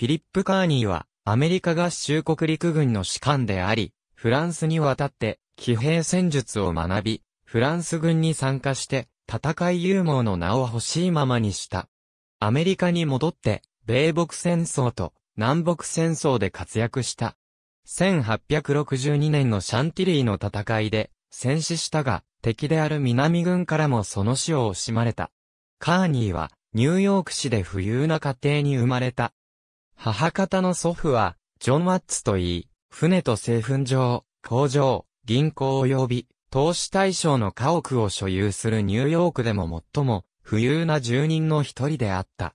フィリップ・カーニーは、アメリカ合衆国陸軍の士官であり、フランスに渡って、騎兵戦術を学び、フランス軍に参加して、戦い勇猛の名を欲しいままにした。アメリカに戻って、米北戦争と南北戦争で活躍した。1862年のシャンティリーの戦いで、戦死したが、敵である南軍からもその死を惜しまれた。カーニーは、ニューヨーク市で不裕な家庭に生まれた。母方の祖父は、ジョン・ワッツといい、船と製粉場、工場、銀行及び、投資対象の家屋を所有するニューヨークでも最も、富裕な住人の一人であった。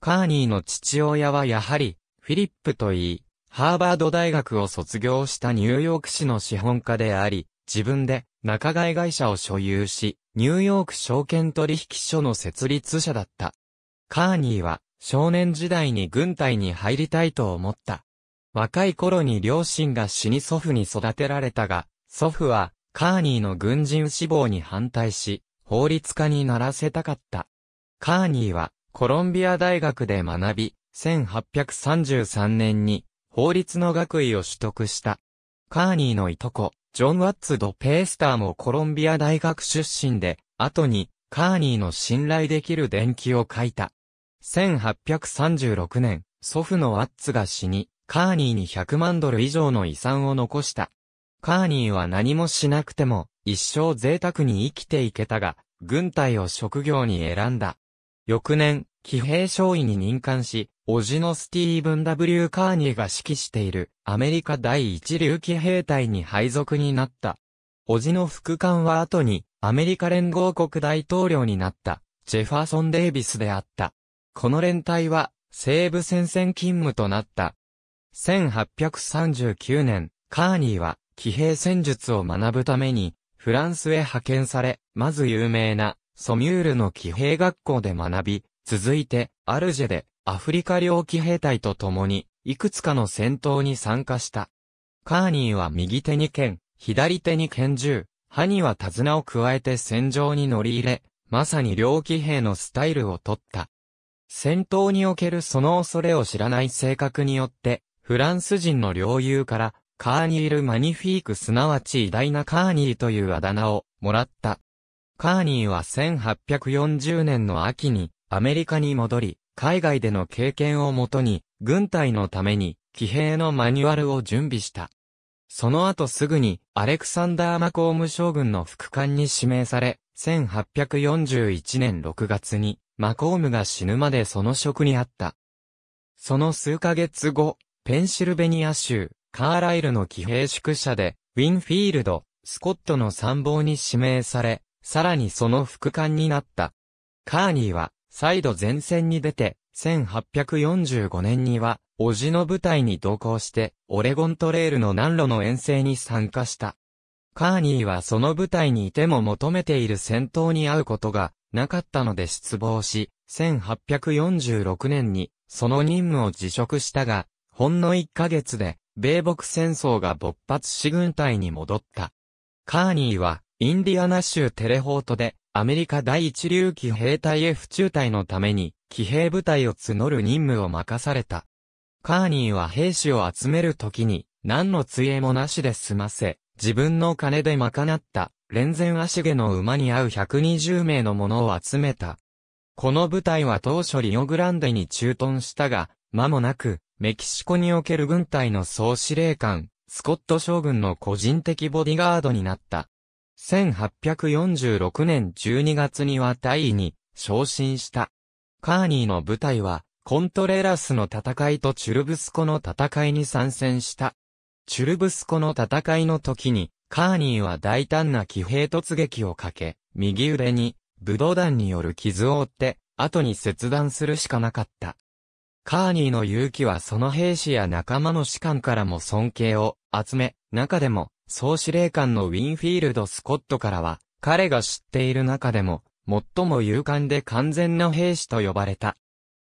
カーニーの父親はやはり、フィリップといい、ハーバード大学を卒業したニューヨーク市の資本家であり、自分で仲買会社を所有し、ニューヨーク証券取引所の設立者だった。カーニーは少年時代に軍隊に入りたいと思った。若い頃に両親が死に祖父に育てられたが、祖父はカーニーの軍人志望に反対し、法律家にならせたかった。カーニーはコロンビア大学で学び、1833年に法律の学位を取得した。カーニーのいとこ、ジョン・ワッツ・ド・ペースターもコロンビア大学出身で、後にカーニーの信頼できる伝記を書いた。1836年、祖父のワッツが死に、カーニーに100万ドル以上の遺産を残した。カーニーは何もしなくても、一生贅沢に生きていけたが、軍隊を職業に選んだ。翌年、騎兵少尉に任官し、叔父のスティーブン・ W・ カーニーが指揮しているアメリカ第一流騎兵隊に配属になった。叔父の副官は後にアメリカ連合国大統領になったジェファーソン・デイビスであった。この連隊は西部戦線勤務となった。1839年、カーニーは騎兵戦術を学ぶためにフランスへ派遣され、まず有名なソミュールの騎兵学校で学び、続いてアルジェでアフリカ領騎兵隊と共にいくつかの戦闘に参加した。カーニーは右手に剣、左手に拳銃、歯には手綱を加えて戦場に乗り入れ、まさに両騎兵のスタイルを取った。戦闘におけるその恐れを知らない性格によって、フランス人の領友から、カーニール・マニフィークすなわち偉大なカーニーというあだ名をもらった。カーニーは1840年の秋にアメリカに戻り、海外での経験をもとに、軍隊のために騎兵のマニュアルを準備した。その後すぐにアレクサンダー・マコーム将軍の副官に指名され、1841年6月にマコームが死ぬまでその職にあった。その数ヶ月後、ペンシルベニア州、カーライルの騎兵宿舎で、ウィンフィールド、スコットの参謀に指名され、さらにその副官になった。カーニーは、再度前線に出て、1845年には、叔父の部隊に同行して、オレゴントレールの南路の遠征に参加した。カーニーはその部隊にいても求めている戦闘に会うことがなかったので失望し、1846年にその任務を辞職したが、ほんの1ヶ月で、米北戦争が勃発し軍隊に戻った。カーニーは、インディアナ州テレホートで、アメリカ第一流騎兵隊 F 中隊のために、騎兵部隊を募る任務を任された。カーニーは兵士を集めるときに、何の杖もなしで済ませ、自分の金で賄った連前足毛の馬に合う120名のものを集めた。この部隊は当初リオグランデに駐屯したが、間もなく、メキシコにおける軍隊の総司令官、スコット将軍の個人的ボディガードになった。1846年12月には大尉に昇進した。カーニーの部隊は、コントレラスの戦いとチュルブスコの戦いに参戦した。チュルブスコの戦いの時に、カーニーは大胆な騎兵突撃をかけ、右腕に、武道弾による傷を負って、後に切断するしかなかった。カーニーの勇気はその兵士や仲間の士官からも尊敬を集め、中でも、総司令官のウィンフィールド・スコットからは、彼が知っている中でも、最も勇敢で完全な兵士と呼ばれた。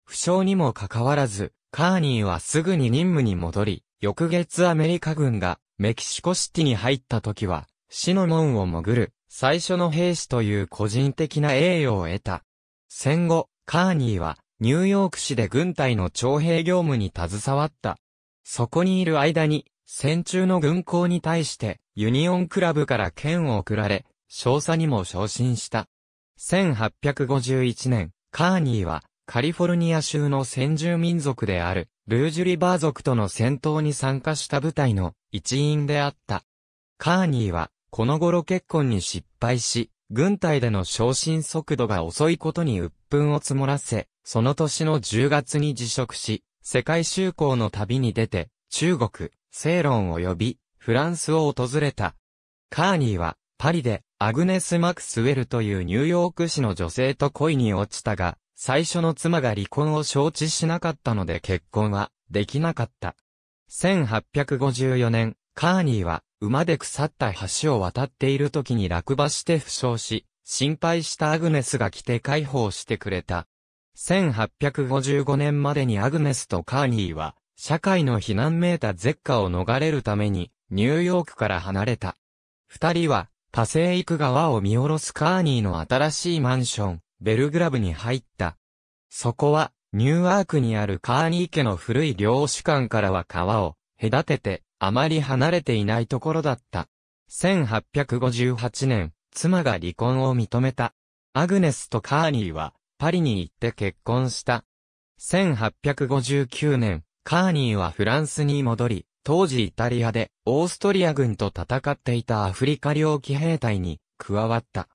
負傷にもかかわらず、カーニーはすぐに任務に戻り、翌月アメリカ軍がメキシコシティに入った時は、死の門を潜る最初の兵士という個人的な栄誉を得た。戦後、カーニーはニューヨーク市で軍隊の徴兵業務に携わった。そこにいる間に、戦中の軍港に対してユニオンクラブから剣を送られ、少佐にも昇進した。1851年、カーニーはカリフォルニア州の先住民族であるルージュリバー族との戦闘に参加した部隊の一員であった。カーニーは、この頃結婚に失敗し、軍隊での昇進速度が遅いことに鬱憤を募らせ、その年の10月に辞職し、世界修行の旅に出て、中国、セーロン及び、フランスを訪れた。カーニーは、パリで、アグネス・マクスウェルというニューヨーク市の女性と恋に落ちたが、最初の妻が離婚を承知しなかったので結婚はできなかった。1854年、カーニーは馬で腐った橋を渡っている時に落馬して負傷し、心配したアグネスが来て解放してくれた。1855年までにアグネスとカーニーは、社会の避難メーター絶下を逃れるために、ニューヨークから離れた。二人は、パセイク川を見下ろすカーニーの新しいマンション、ベルグラブに入った。そこは、ニューアークにあるカーニー家の古い領主館からは川を隔てて、あまり離れていないところだった。1858年、妻が離婚を認めた。アグネスとカーニーは、パリに行って結婚した。1859年、カーニーはフランスに戻り、当時イタリアで、オーストリア軍と戦っていたアフリカ領騎兵隊に、加わった。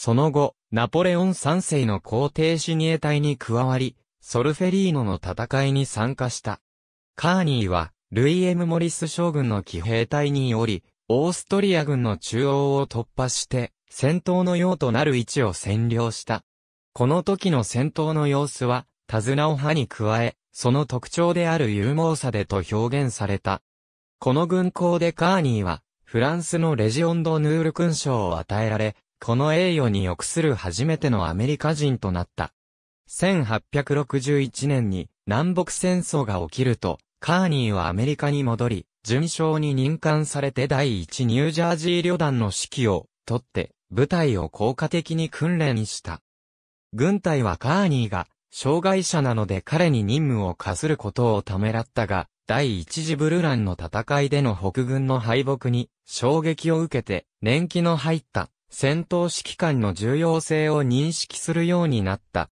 その後、ナポレオン三世の皇帝シニエ隊に加わり、ソルフェリーノの戦いに参加した。カーニーは、ルイ・エム・モリス将軍の騎兵隊により、オーストリア軍の中央を突破して、戦闘の用となる位置を占領した。この時の戦闘の様子は、手綱を歯に加え、その特徴である勇猛さでと表現された。この軍港でカーニーは、フランスのレジオンド・ヌール勲章を与えられ、この栄誉に欲する初めてのアメリカ人となった。1861年に南北戦争が起きると、カーニーはアメリカに戻り、順将に任官されて第一ニュージャージー旅団の指揮を取って、部隊を効果的に訓練した。軍隊はカーニーが、障害者なので彼に任務を課することをためらったが、第一次ブルランの戦いでの北軍の敗北に衝撃を受けて年季の入った戦闘指揮官の重要性を認識するようになった。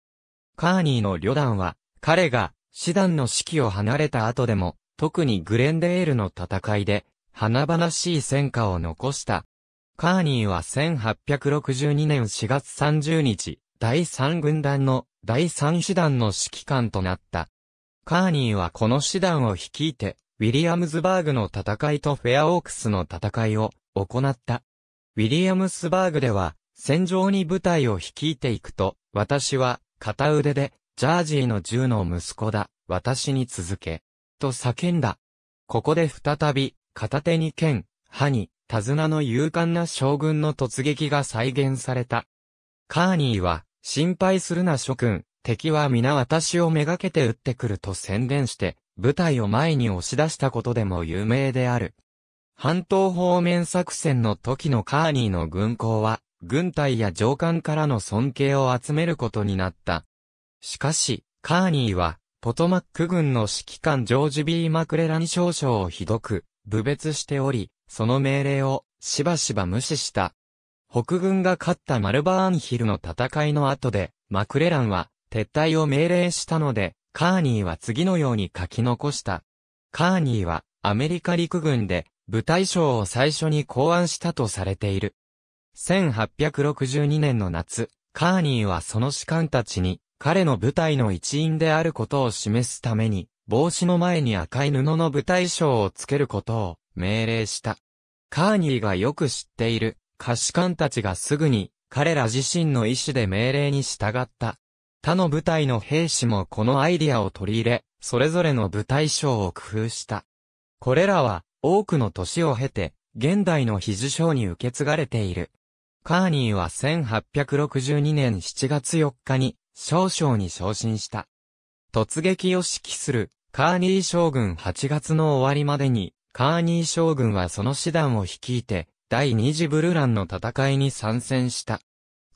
カーニーの旅団は、彼が、師団の指揮を離れた後でも、特にグレンデールの戦いで、華々しい戦果を残した。カーニーは1862年4月30日、第3軍団の第3師団の指揮官となった。カーニーはこの師団を率いて、ウィリアムズバーグの戦いとフェアオークスの戦いを行った。ウィリアムスバーグでは、戦場に部隊を率いていくと、私は、片腕で、ジャージーの銃の息子だ、私に続け、と叫んだ。ここで再び、片手に剣、歯に、手綱の勇敢な将軍の突撃が再現された。カーニーは、心配するな諸君、敵は皆私をめがけて撃ってくると宣伝して、部隊を前に押し出したことでも有名である。半島方面作戦の時のカーニーの軍港は、軍隊や上官からの尊敬を集めることになった。しかし、カーニーは、ポトマック軍の指揮官ジョージ・ B・ マクレラン少々をひどく、侮蔑しており、その命令を、しばしば無視した。北軍が勝ったマルバーンヒルの戦いの後で、マクレランは、撤退を命令したので、カーニーは次のように書き残した。カーニーは、アメリカ陸軍で、舞台賞を最初に考案したとされている。1862年の夏、カーニーはその士官たちに、彼の部隊の一員であることを示すために、帽子の前に赤い布の舞台賞をつけることを命令した。カーニーがよく知っている、歌士官たちがすぐに、彼ら自身の意思で命令に従った。他の部隊の兵士もこのアイディアを取り入れ、それぞれの部隊賞を工夫した。これらは、多くの年を経て、現代の比嶮章に受け継がれている。カーニーは1862年7月4日に、少将に昇進した。突撃を指揮する、カーニー将軍8月の終わりまでに、カーニー将軍はその師団を率いて、第二次ブルランの戦いに参戦した。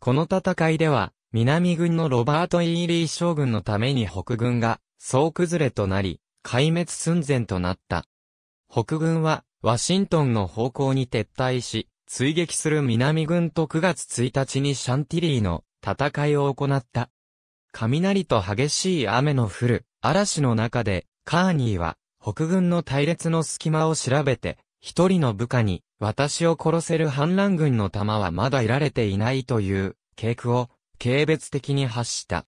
この戦いでは、南軍のロバート・イーリー将軍のために北軍が、総崩れとなり、壊滅寸前となった。北軍は、ワシントンの方向に撤退し、追撃する南軍と9月1日にシャンティリーの戦いを行った。雷と激しい雨の降る嵐の中で、カーニーは北軍の隊列の隙間を調べて、一人の部下に、私を殺せる反乱軍の弾はまだいられていないという警句を軽蔑的に発した。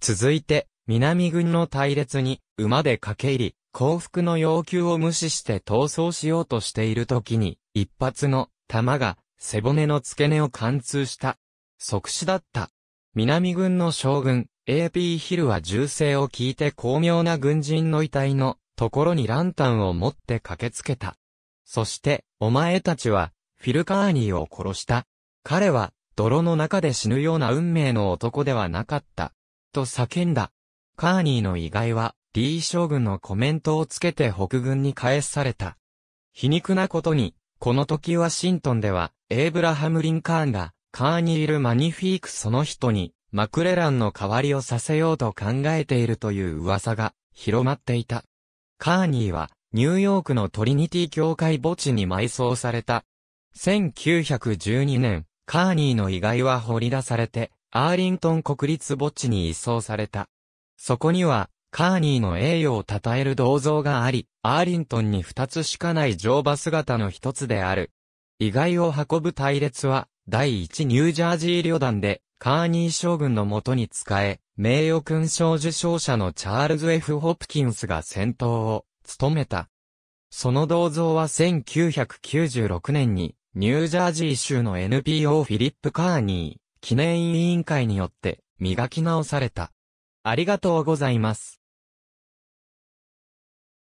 続いて、南軍の隊列に馬で駆け入り、幸福の要求を無視して逃走しようとしている時に、一発の弾が背骨の付け根を貫通した。即死だった。南軍の将軍、AP ヒルは銃声を聞いて巧妙な軍人の遺体のところにランタンを持って駆けつけた。そして、お前たちは、フィルカーニーを殺した。彼は、泥の中で死ぬような運命の男ではなかった。と叫んだ。カーニーの意外は、李将軍のコメントをつけて北軍に返された。皮肉なことに、この時ワシントンでは、エイブラハム・リンカーンが、カーニいル・マニフィークその人に、マクレランの代わりをさせようと考えているという噂が広まっていた。カーニーはニューヨークのトリニティ教会墓地に埋葬された。1912年、カーニーの遺骸は掘り出されて、アーリントン国立墓地に移送された。そこには、カーニーの栄誉を称える銅像があり、アーリントンに二つしかない乗馬姿の一つである。意外を運ぶ隊列は、第一ニュージャージー旅団で、カーニー将軍のもとに仕え、名誉勲章受章者のチャールズ・ F・ ホプキンスが先頭を務めた。その銅像は1996年に、ニュージャージー州の NPO フィリップ・カーニー記念委員会によって磨き直された。ありがとうございます。